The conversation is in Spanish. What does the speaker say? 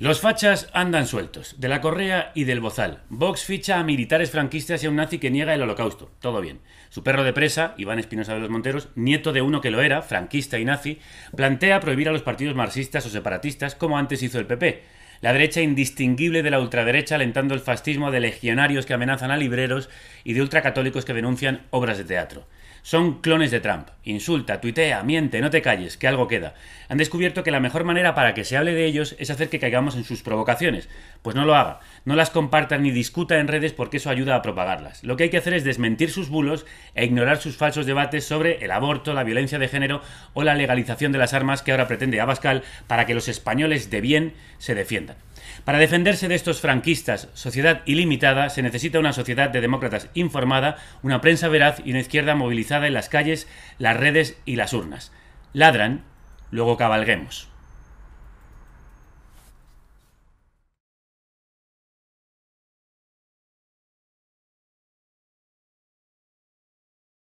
Los fachas andan sueltos, de la correa y del bozal. Vox ficha a militares franquistas y a un nazi que niega el holocausto. Todo bien. Su perro de presa, Iván Espinosa de los Monteros, nieto de uno que lo era, franquista y nazi, plantea prohibir a los partidos marxistas o separatistas, como antes hizo el PP. La derecha indistinguible de la ultraderecha alentando el fascismo de legionarios que amenazan a libreros y de ultracatólicos que denuncian obras de teatro. Son clones de Trump. Insulta, tuitea, miente, no te calles, que algo queda. Han descubierto que la mejor manera para que se hable de ellos es hacer que caigamos en sus provocaciones. Pues no lo haga. No las comparta ni discuta en redes porque eso ayuda a propagarlas. Lo que hay que hacer es desmentir sus bulos e ignorar sus falsos debates sobre el aborto, la violencia de género o la legalización de las armas que ahora pretende Abascal para que los españoles de bien se defiendan. Para defenderse de estos franquistas, sociedad ilimitada, se necesita una sociedad de demócratas informada, una prensa veraz y una izquierda movilizada en las calles, las redes y las urnas. Ladran, luego cabalguemos.